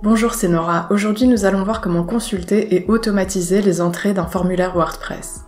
Bonjour, c'est Nora. Aujourd'hui, nous allons voir comment consulter et automatiser les entrées d'un formulaire WordPress.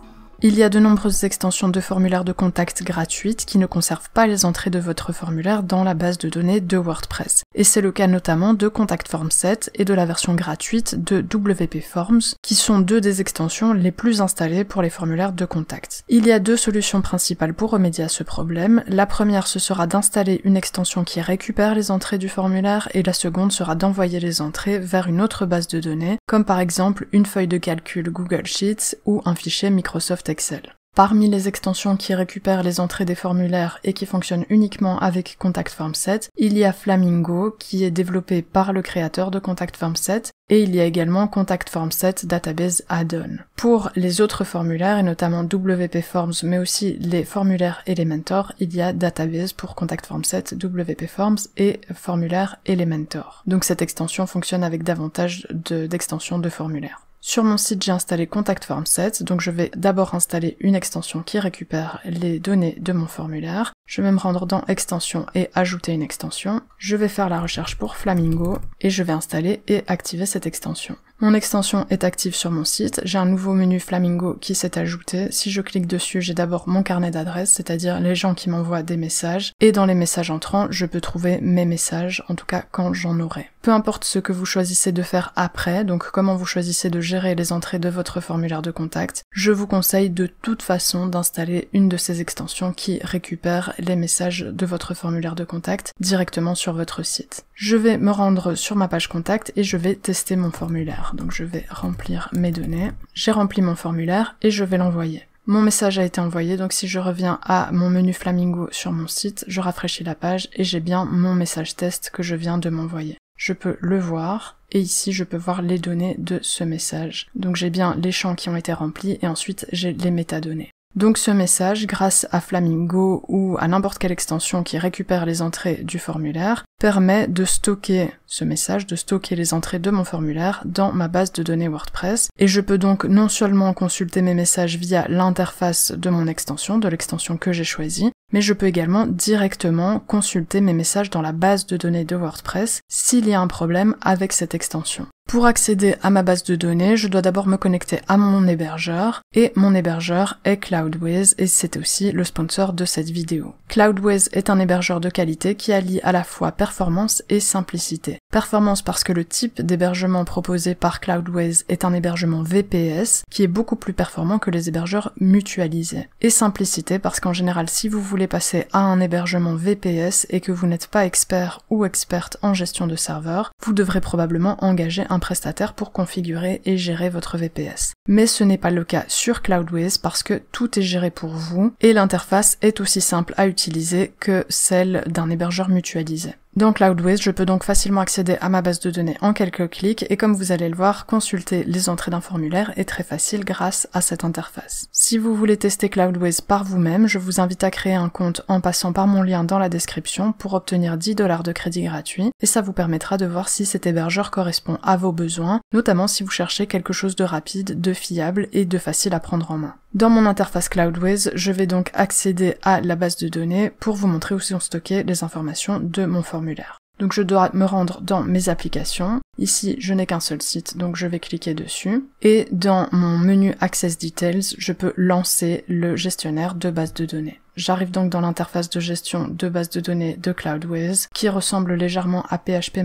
Il y a de nombreuses extensions de formulaires de contact gratuites qui ne conservent pas les entrées de votre formulaire dans la base de données de WordPress. Et c'est le cas notamment de Contact Form 7 et de la version gratuite de WP Forms, qui sont deux des extensions les plus installées pour les formulaires de contact. Il y a deux solutions principales pour remédier à ce problème. La première, ce sera d'installer une extension qui récupère les entrées du formulaire et la seconde sera d'envoyer les entrées vers une autre base de données, comme par exemple une feuille de calcul Google Sheets ou un fichier Microsoft Excel. Parmi les extensions qui récupèrent les entrées des formulaires et qui fonctionnent uniquement avec Contact Form 7, il y a Flamingo qui est développé par le créateur de Contact Form 7 et il y a également Contact Form 7 Database Add-on. Pour les autres formulaires et notamment WP Forms mais aussi les formulaires Elementor, il y a Database pour Contact Form 7, WP Forms et formulaire Elementor. Donc cette extension fonctionne avec davantage d'extensions de formulaires. Sur mon site, j'ai installé Contact Form 7, donc je vais d'abord installer une extension qui récupère les données de mon formulaire. Je vais me rendre dans Extension et ajouter une extension. Je vais faire la recherche pour Flamingo et je vais installer et activer cette extension. Mon extension est active sur mon site, j'ai un nouveau menu Flamingo qui s'est ajouté. Si je clique dessus, j'ai d'abord mon carnet d'adresses, c'est-à-dire les gens qui m'envoient des messages, et dans les messages entrants, je peux trouver mes messages, en tout cas quand j'en aurai. Peu importe ce que vous choisissez de faire après, donc comment vous choisissez de gérer les entrées de votre formulaire de contact, je vous conseille de toute façon d'installer une de ces extensions qui récupère les messages de votre formulaire de contact directement sur votre site je vais me rendre sur ma page contact et je vais tester mon formulaire. Donc je vais remplir mes données. J'ai rempli mon formulaire et je vais l'envoyer. Mon message a été envoyé, donc si je reviens à mon menu Flamingo sur mon site, je rafraîchis la page et j'ai bien mon message test que je viens de m'envoyer. Je peux le voir et ici je peux voir les données de ce message. Donc j'ai bien les champs qui ont été remplis et ensuite j'ai les métadonnées. Donc ce message, grâce à Flamingo ou à n'importe quelle extension qui récupère les entrées du formulaire, permet de stocker ce message, de stocker les entrées de mon formulaire dans ma base de données WordPress. Et je peux donc non seulement consulter mes messages via l'interface de mon extension, de l'extension que j'ai choisie, mais je peux également directement consulter mes messages dans la base de données de WordPress s'il y a un problème avec cette extension. Pour accéder à ma base de données, je dois d'abord me connecter à mon hébergeur et mon hébergeur est Cloudways et c'est aussi le sponsor de cette vidéo. Cloudways est un hébergeur de qualité qui allie à la fois performance et simplicité. Performance parce que le type d'hébergement proposé par Cloudways est un hébergement VPS qui est beaucoup plus performant que les hébergeurs mutualisés. Et simplicité parce qu'en général si vous voulez passer à un hébergement VPS et que vous n'êtes pas expert ou experte en gestion de serveur, vous devrez probablement engager un prestataire pour configurer et gérer votre VPS. Mais ce n'est pas le cas sur Cloudways parce que tout est géré pour vous et l'interface est aussi simple à utiliser que celle d'un hébergeur mutualisé. Dans Cloudways, je peux donc facilement accéder à ma base de données en quelques clics et comme vous allez le voir, consulter les entrées d'un formulaire est très facile grâce à cette interface. Si vous voulez tester Cloudways par vous-même, je vous invite à créer un compte en passant par mon lien dans la description pour obtenir 10 dollars de crédit gratuit et ça vous permettra de voir si cet hébergeur correspond à vos besoins, notamment si vous cherchez quelque chose de rapide, de fiable et de facile à prendre en main. Dans mon interface Cloudways, je vais donc accéder à la base de données pour vous montrer où sont stockées les informations de mon formulaire. Donc je dois me rendre dans mes applications. Ici, je n'ai qu'un seul site, donc je vais cliquer dessus. Et dans mon menu Access Details, je peux lancer le gestionnaire de base de données. J'arrive donc dans l'interface de gestion de base de données de Cloudways, qui ressemble légèrement à PHP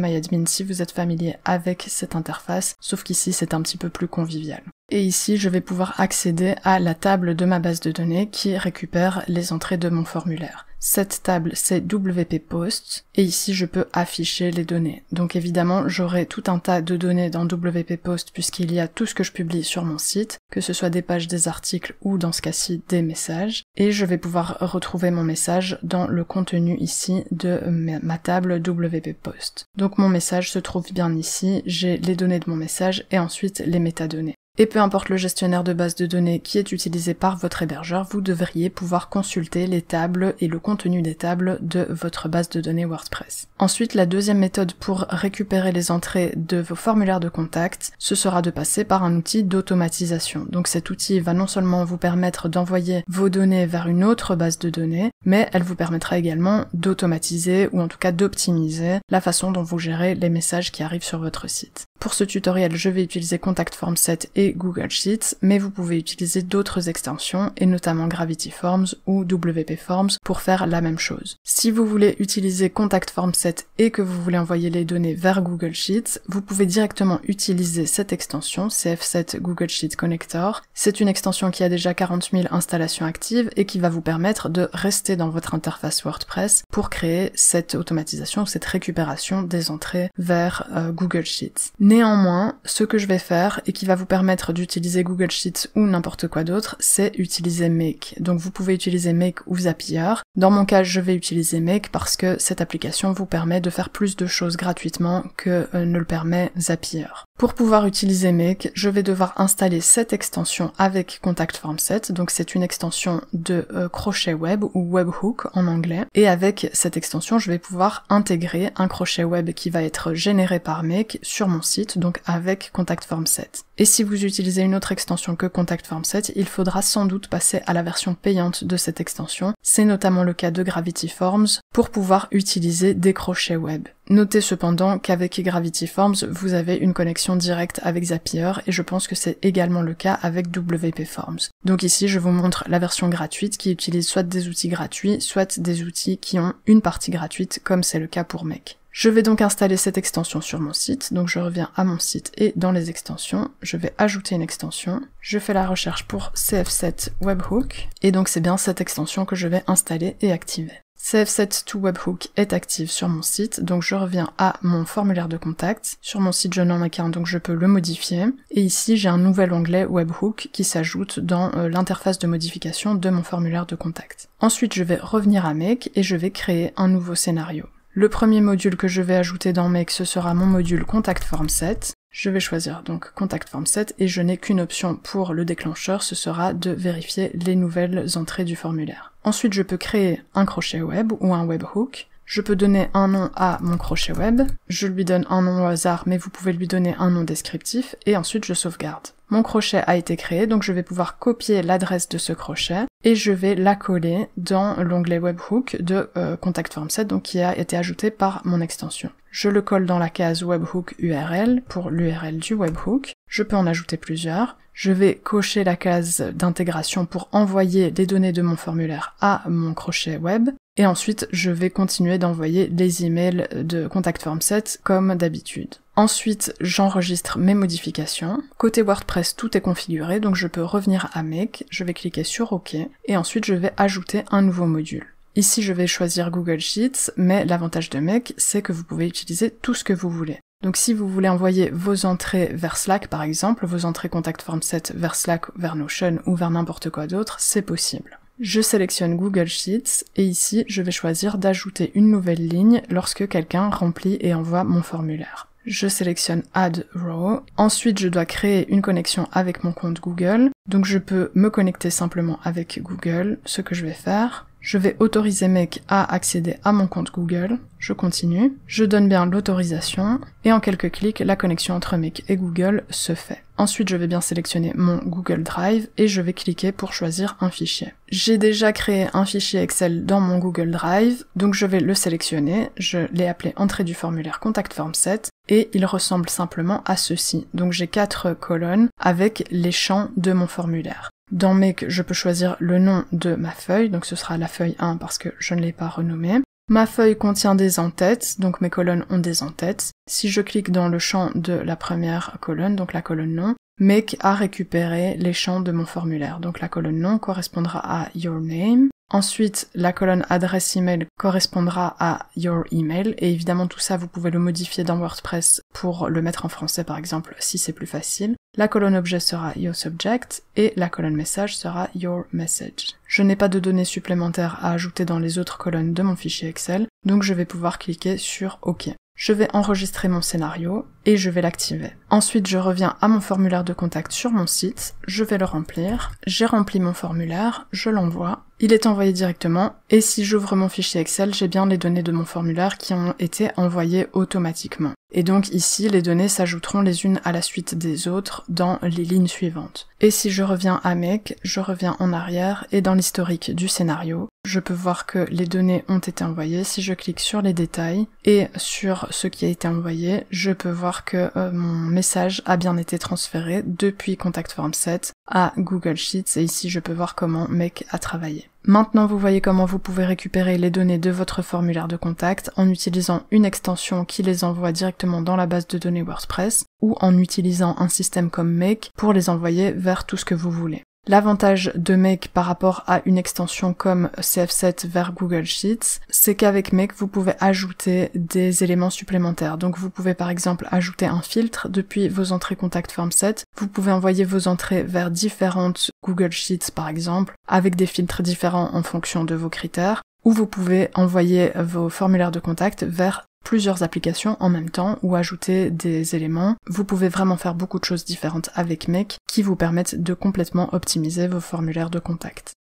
si vous êtes familier avec cette interface, sauf qu'ici c'est un petit peu plus convivial. Et ici, je vais pouvoir accéder à la table de ma base de données qui récupère les entrées de mon formulaire. Cette table, c'est WP Post, et ici, je peux afficher les données. Donc évidemment, j'aurai tout un tas de données dans WP Post puisqu'il y a tout ce que je publie sur mon site, que ce soit des pages, des articles ou dans ce cas-ci, des messages. Et je vais pouvoir retrouver mon message dans le contenu ici de ma table WP Post. Donc mon message se trouve bien ici, j'ai les données de mon message et ensuite les métadonnées. Et peu importe le gestionnaire de base de données qui est utilisé par votre hébergeur, vous devriez pouvoir consulter les tables et le contenu des tables de votre base de données WordPress. Ensuite, la deuxième méthode pour récupérer les entrées de vos formulaires de contact, ce sera de passer par un outil d'automatisation. Donc cet outil va non seulement vous permettre d'envoyer vos données vers une autre base de données, mais elle vous permettra également d'automatiser ou en tout cas d'optimiser la façon dont vous gérez les messages qui arrivent sur votre site. Pour ce tutoriel, je vais utiliser Contact Form 7 et Google Sheets, mais vous pouvez utiliser d'autres extensions et notamment Gravity Forms ou WP Forms pour faire la même chose. Si vous voulez utiliser Contact Form 7 et que vous voulez envoyer les données vers Google Sheets, vous pouvez directement utiliser cette extension CF7 Google Sheet Connector. C'est une extension qui a déjà 40 000 installations actives et qui va vous permettre de rester dans votre interface WordPress pour créer cette automatisation, cette récupération des entrées vers euh, Google Sheets. Néanmoins, ce que je vais faire et qui va vous permettre d'utiliser Google Sheets ou n'importe quoi d'autre, c'est utiliser Make. Donc vous pouvez utiliser Make ou Zapier. Dans mon cas, je vais utiliser Make parce que cette application vous permet de faire plus de choses gratuitement que euh, ne le permet Zapier. Pour pouvoir utiliser Make, je vais devoir installer cette extension avec Contact Form 7. Donc c'est une extension de euh, crochet web ou webhook en anglais. Et avec cette extension, je vais pouvoir intégrer un crochet web qui va être généré par Make sur mon site, donc avec Contact Form 7. Et si vous utilisez une autre extension que Contact Form 7, il faudra sans doute passer à la version payante de cette extension. C'est notamment le cas de Gravity Forms pour pouvoir utiliser des crochets web. Notez cependant qu'avec Gravity Forms, vous avez une connexion directe avec Zapier et je pense que c'est également le cas avec WP Forms. Donc ici, je vous montre la version gratuite qui utilise soit des outils gratuits, soit des outils qui ont une partie gratuite comme c'est le cas pour Make. Je vais donc installer cette extension sur mon site, donc je reviens à mon site et dans les extensions, je vais ajouter une extension, je fais la recherche pour CF7 Webhook, et donc c'est bien cette extension que je vais installer et activer cf Set to Webhook est active sur mon site, donc je reviens à mon formulaire de contact. Sur mon site, je n'en qu'un, donc je peux le modifier. Et ici, j'ai un nouvel onglet Webhook qui s'ajoute dans euh, l'interface de modification de mon formulaire de contact. Ensuite, je vais revenir à Make et je vais créer un nouveau scénario. Le premier module que je vais ajouter dans Make, ce sera mon module Contact Form 7. Je vais choisir donc Contact Form 7 et je n'ai qu'une option pour le déclencheur, ce sera de vérifier les nouvelles entrées du formulaire. Ensuite, je peux créer un crochet web ou un webhook. Je peux donner un nom à mon crochet web. Je lui donne un nom au hasard, mais vous pouvez lui donner un nom descriptif. Et ensuite, je sauvegarde. Mon crochet a été créé, donc je vais pouvoir copier l'adresse de ce crochet et je vais la coller dans l'onglet webhook de euh, Contact Form 7, donc qui a été ajouté par mon extension. Je le colle dans la case webhook URL pour l'URL du webhook je peux en ajouter plusieurs. Je vais cocher la case d'intégration pour envoyer les données de mon formulaire à mon crochet web. Et ensuite, je vais continuer d'envoyer les emails de Contact Form 7 comme d'habitude. Ensuite, j'enregistre mes modifications. Côté WordPress, tout est configuré, donc je peux revenir à Make, je vais cliquer sur OK, et ensuite je vais ajouter un nouveau module. Ici, je vais choisir Google Sheets, mais l'avantage de Make, c'est que vous pouvez utiliser tout ce que vous voulez. Donc si vous voulez envoyer vos entrées vers Slack par exemple, vos entrées contact form 7 vers Slack, vers Notion ou vers n'importe quoi d'autre, c'est possible. Je sélectionne Google Sheets et ici je vais choisir d'ajouter une nouvelle ligne lorsque quelqu'un remplit et envoie mon formulaire. Je sélectionne Add Row. Ensuite, je dois créer une connexion avec mon compte Google. Donc je peux me connecter simplement avec Google, ce que je vais faire. Je vais autoriser mec à accéder à mon compte Google. Je continue. Je donne bien l'autorisation. Et en quelques clics, la connexion entre mec et Google se fait. Ensuite, je vais bien sélectionner mon Google Drive et je vais cliquer pour choisir un fichier. J'ai déjà créé un fichier Excel dans mon Google Drive, donc je vais le sélectionner. Je l'ai appelé entrée du formulaire Contact Form 7 et il ressemble simplement à ceci. Donc j'ai quatre colonnes avec les champs de mon formulaire. Dans Make, je peux choisir le nom de ma feuille, donc ce sera la feuille 1 parce que je ne l'ai pas renommée. Ma feuille contient des entêtes, donc mes colonnes ont des entêtes. Si je clique dans le champ de la première colonne, donc la colonne nom, Make a récupéré les champs de mon formulaire. Donc la colonne nom correspondra à Your Name, Ensuite, la colonne adresse email correspondra à your email et évidemment tout ça vous pouvez le modifier dans WordPress pour le mettre en français par exemple si c'est plus facile. La colonne objet sera your subject et la colonne message sera your message. Je n'ai pas de données supplémentaires à ajouter dans les autres colonnes de mon fichier Excel, donc je vais pouvoir cliquer sur OK. Je vais enregistrer mon scénario et je vais l'activer. Ensuite, je reviens à mon formulaire de contact sur mon site, je vais le remplir, j'ai rempli mon formulaire, je l'envoie il est envoyé directement, et si j'ouvre mon fichier Excel, j'ai bien les données de mon formulaire qui ont été envoyées automatiquement. Et donc ici, les données s'ajouteront les unes à la suite des autres dans les lignes suivantes. Et si je reviens à Make, je reviens en arrière et dans l'historique du scénario, je peux voir que les données ont été envoyées. Si je clique sur les détails et sur ce qui a été envoyé, je peux voir que euh, mon message a bien été transféré depuis Contact Form 7 à Google Sheets et ici je peux voir comment Make a travaillé. Maintenant, vous voyez comment vous pouvez récupérer les données de votre formulaire de contact en utilisant une extension qui les envoie directement dans la base de données WordPress ou en utilisant un système comme Make pour les envoyer vers tout ce que vous voulez. L'avantage de Make par rapport à une extension comme CF7 vers Google Sheets, c'est qu'avec Make, vous pouvez ajouter des éléments supplémentaires. Donc vous pouvez par exemple ajouter un filtre depuis vos entrées Contact Form 7. Vous pouvez envoyer vos entrées vers différentes Google Sheets par exemple, avec des filtres différents en fonction de vos critères ou vous pouvez envoyer vos formulaires de contact vers plusieurs applications en même temps ou ajouter des éléments. Vous pouvez vraiment faire beaucoup de choses différentes avec Make qui vous permettent de complètement optimiser vos formulaires de contact.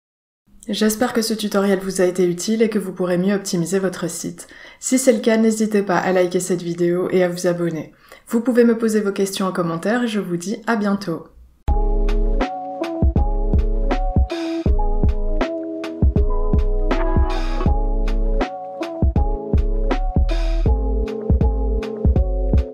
J'espère que ce tutoriel vous a été utile et que vous pourrez mieux optimiser votre site. Si c'est le cas, n'hésitez pas à liker cette vidéo et à vous abonner. Vous pouvez me poser vos questions en commentaire et je vous dis à bientôt.